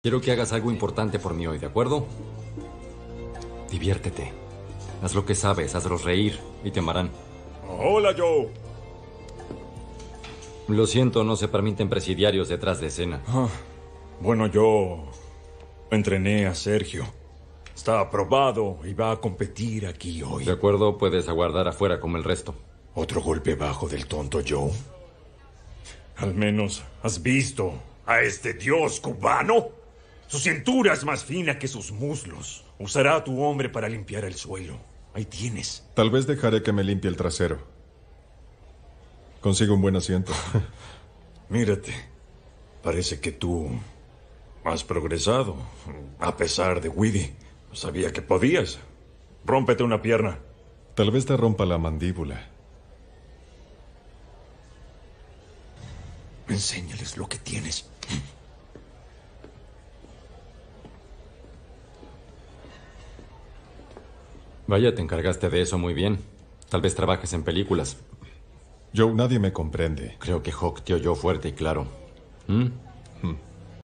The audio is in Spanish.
Quiero que hagas algo importante por mí hoy, ¿de acuerdo? Diviértete. Haz lo que sabes, hazlos reír y te amarán. Hola, Joe. Lo siento, no se permiten presidiarios detrás de escena. Ah, bueno, yo entrené a Sergio. Está aprobado y va a competir aquí hoy. De acuerdo, puedes aguardar afuera como el resto. Otro golpe bajo del tonto Joe. Al menos has visto a este dios cubano. Su cintura es más fina que sus muslos. Usará a tu hombre para limpiar el suelo. Ahí tienes. Tal vez dejaré que me limpie el trasero. Consigo un buen asiento. Mírate. Parece que tú has progresado. A pesar de Widdy. Sabía que podías. Rómpete una pierna. Tal vez te rompa la mandíbula. Enséñales lo que tienes. Vaya, te encargaste de eso muy bien. Tal vez trabajes en películas. Joe, nadie me comprende. Creo que Hawk te oyó fuerte y claro. ¿Mm? Hmm.